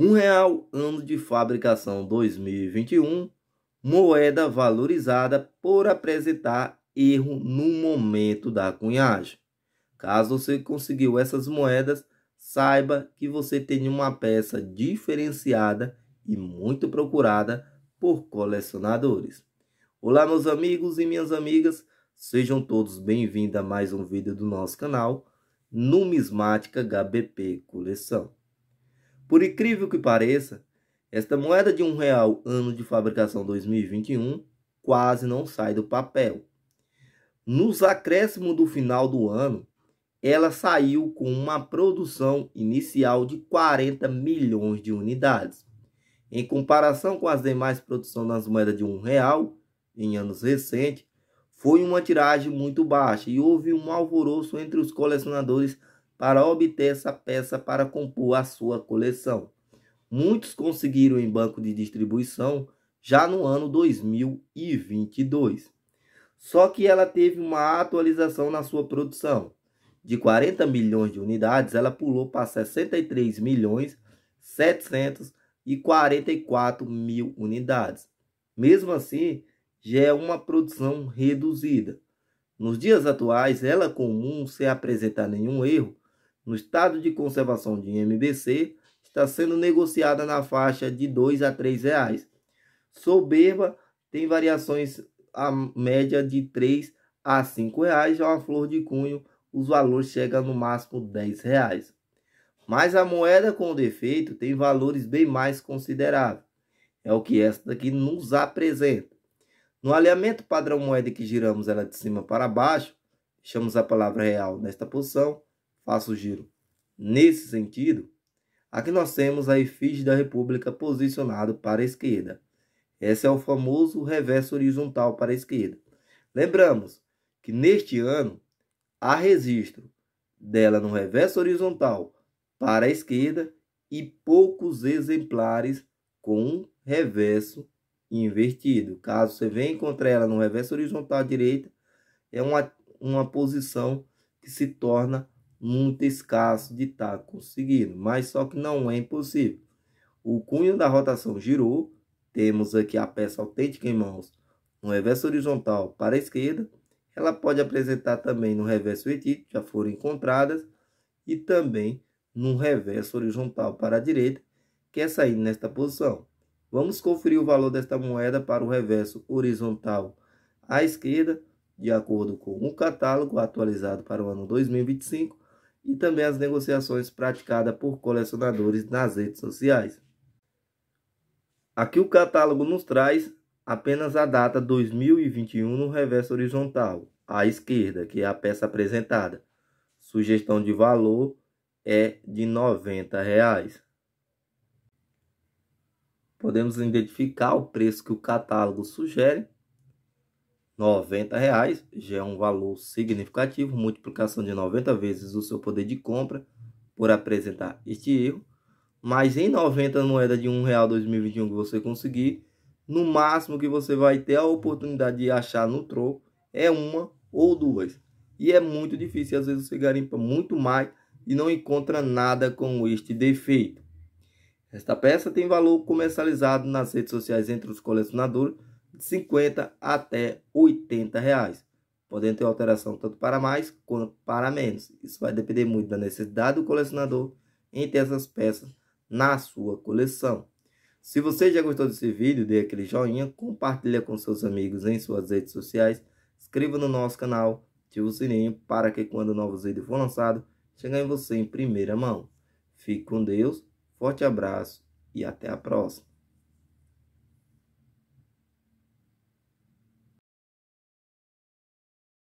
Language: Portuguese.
Um real ano de fabricação 2021, moeda valorizada por apresentar erro no momento da cunhagem. Caso você conseguiu essas moedas, saiba que você tem uma peça diferenciada e muito procurada por colecionadores. Olá meus amigos e minhas amigas, sejam todos bem-vindos a mais um vídeo do nosso canal Numismática HBP Coleção. Por incrível que pareça, esta moeda de um real ano de fabricação 2021 quase não sai do papel. Nos acréscimos do final do ano, ela saiu com uma produção inicial de 40 milhões de unidades. Em comparação com as demais produções das moedas de um real, em anos recentes, foi uma tiragem muito baixa e houve um alvoroço entre os colecionadores para obter essa peça para compor a sua coleção. Muitos conseguiram em banco de distribuição já no ano 2022. Só que ela teve uma atualização na sua produção. De 40 milhões de unidades, ela pulou para 63 milhões 744 mil unidades. Mesmo assim, já é uma produção reduzida. Nos dias atuais, ela é comum, sem apresentar nenhum erro, no estado de conservação de MBC está sendo negociada na faixa de 2 a 3 reais. Soberba tem variações a média de 3 a 5 reais, já a flor de cunho os valores chegam no máximo 10 reais. Mas a moeda com defeito tem valores bem mais consideráveis. É o que esta daqui nos apresenta. No alinhamento padrão moeda que giramos ela de cima para baixo, deixamos a palavra real nesta posição, faço giro. Nesse sentido, aqui nós temos a efígie da República posicionado para a esquerda. Esse é o famoso reverso horizontal para a esquerda. Lembramos que neste ano há registro dela no reverso horizontal para a esquerda e poucos exemplares com reverso invertido. Caso você venha encontrar ela no reverso horizontal à direita, é uma, uma posição que se torna muito escasso de estar tá conseguindo, mas só que não é impossível. O cunho da rotação girou, temos aqui a peça autêntica em mãos no reverso horizontal para a esquerda, ela pode apresentar também no reverso vertical, já foram encontradas, e também no reverso horizontal para a direita, que é saindo nesta posição. Vamos conferir o valor desta moeda para o reverso horizontal à esquerda, de acordo com o catálogo atualizado para o ano 2025, e também as negociações praticadas por colecionadores nas redes sociais. Aqui o catálogo nos traz apenas a data 2021 no reverso horizontal, à esquerda, que é a peça apresentada. Sugestão de valor é de R$ 90. Reais. Podemos identificar o preço que o catálogo sugere 90 reais já é um valor significativo, multiplicação de 90 vezes o seu poder de compra por apresentar este erro. Mas em 90 moeda de um real 2021 que você conseguir, no máximo que você vai ter a oportunidade de achar no troco é uma ou duas. E é muito difícil, às vezes você garimpa muito mais e não encontra nada com este defeito. Esta peça tem valor comercializado nas redes sociais entre os colecionadores de 50 até 80 reais, podendo ter alteração tanto para mais quanto para menos. Isso vai depender muito da necessidade do colecionador em ter essas peças na sua coleção. Se você já gostou desse vídeo, dê aquele joinha, compartilha com seus amigos em suas redes sociais, inscreva no nosso canal, ative o sininho para que quando novos vídeos for lançado, cheguem você em primeira mão. Fique com Deus, forte abraço e até a próxima.